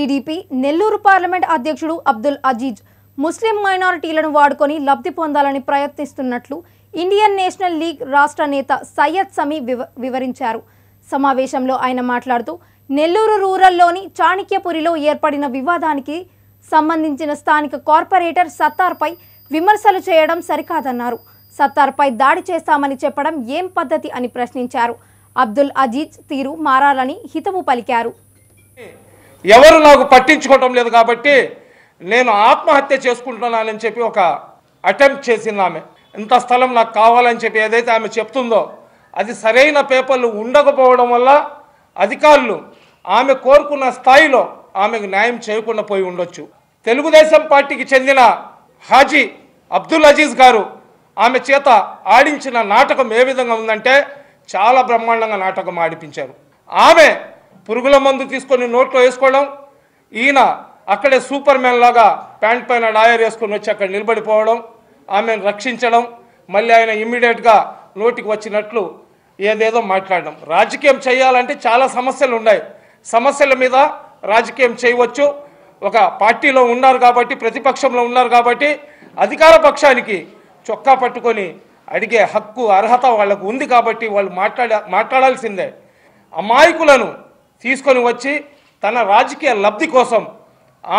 TDP Nellore parliament అధ్యక్షుడు అబ్దుల్ అజీజ్ ముస్లిం మైనారిటీలను వాడుకొని లబ్ధి పొందాలని ప్రయత్నిస్తున్నట్లు ఇండియన్ నేషనల్ లీగ్ రాష్ట్ర నేత సయ్యద్ సమీ వివరించారు సమావేశంలో ఆయన మాట్లాడుతూ నెల్లూరు రూరల్లోని చాణిక్యపురిలో ఏర్పడిన వివాదానికి సంబంధించిన స్థానిక కార్పొరేటర్ సత్తార్పై విమర్శలు చేయడం సరికాదన్నారు సత్తార్పై దాడి చేస్తామని చెప్పడం ఏం పద్ధతి అని ప్రశ్నించారు అబ్దుల్ అజీజ్ తీరు మారాలని హితవు పలికారు ఎవరు నాకు పట్టించుకోవటం లేదు కాబట్టి నేను ఆత్మహత్య చేసుకుంటున్నానని చెప్పి ఒక అటెంప్ట్ చేసింది ఆమె ఇంత స్థలం నాకు కావాలని చెప్పి ఏదైతే ఆమె చెప్తుందో అది సరైన పేపర్లు ఉండకపోవడం వల్ల అధికారులు ఆమె కోరుకున్న స్థాయిలో ఆమెకు న్యాయం చేయకుండా పోయి ఉండొచ్చు తెలుగుదేశం పార్టీకి చెందిన హాజీ అబ్దుల్ అజీజ్ గారు ఆమె చేత ఆడించిన నాటకం ఏ విధంగా ఉందంటే చాలా బ్రహ్మాండంగా నాటకం ఆడిపించారు ఆమె పురుగుల మందు తీసుకొని నోట్లో వేసుకోవడం ఈయన అక్కడే సూపర్ మ్యాన్ లాగా ప్యాంట్ పైన డాయర్ వేసుకొని వచ్చి అక్కడ నిలబడిపోవడం ఆమెను రక్షించడం మళ్ళీ ఆయన ఇమ్మీడియట్గా నోటికి వచ్చినట్లు ఏదేదో మాట్లాడడం రాజకీయం చేయాలంటే చాలా సమస్యలు ఉన్నాయి సమస్యల మీద రాజకీయం చేయవచ్చు ఒక పార్టీలో ఉన్నారు కాబట్టి ప్రతిపక్షంలో ఉన్నారు కాబట్టి అధికార పక్షానికి చొక్కా పట్టుకొని అడిగే హక్కు అర్హత వాళ్ళకు ఉంది కాబట్టి వాళ్ళు మాట్లాడ మాట్లాడాల్సిందే అమాయకులను తీసుకొని వచ్చి తన రాజకీయ లబ్ధి కోసం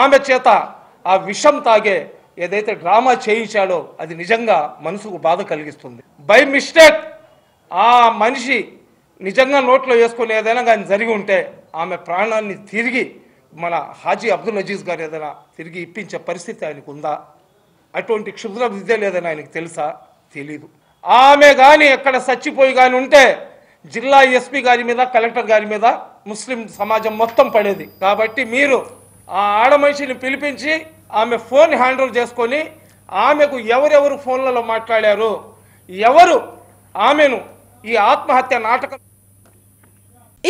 ఆమె చేత ఆ విషం తాగే ఏదైతే డ్రామా చేయించాడో అది నిజంగా మనసుకు బాధ కలిగిస్తుంది బై మిస్టేక్ ఆ మనిషి నిజంగా నోట్లో వేసుకుని ఏదైనా కానీ జరిగి ఉంటే ఆమె ప్రాణాన్ని తిరిగి మన హాజీ అబ్దుల్ అజీజ్ గారు ఏదైనా తిరిగి ఇప్పించే పరిస్థితి ఆయనకు ఉందా అటువంటి క్షుద్ర విద్య లేదని ఆయనకు తెలుసా తెలీదు ఆమె కానీ ఎక్కడ చచ్చిపోయి కానీ ఉంటే జిల్లా ఎస్పీ గారి మీద కలెక్టర్ గారి మీద ముస్లిం సమాజం మొత్తం పడేది కాబట్టి మీరు ఆ ఆడ మనిషిని పిలిపించి ఆమె ఫోన్ హ్యాండిల్ చేసుకొని ఆమెకు ఎవరెవరు ఫోన్లలో మాట్లాడారు ఎవరు ఆమెను ఈ ఆత్మహత్య నాటకం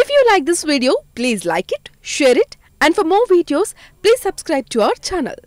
if you like this video please like it share it and for more videos please subscribe to our channel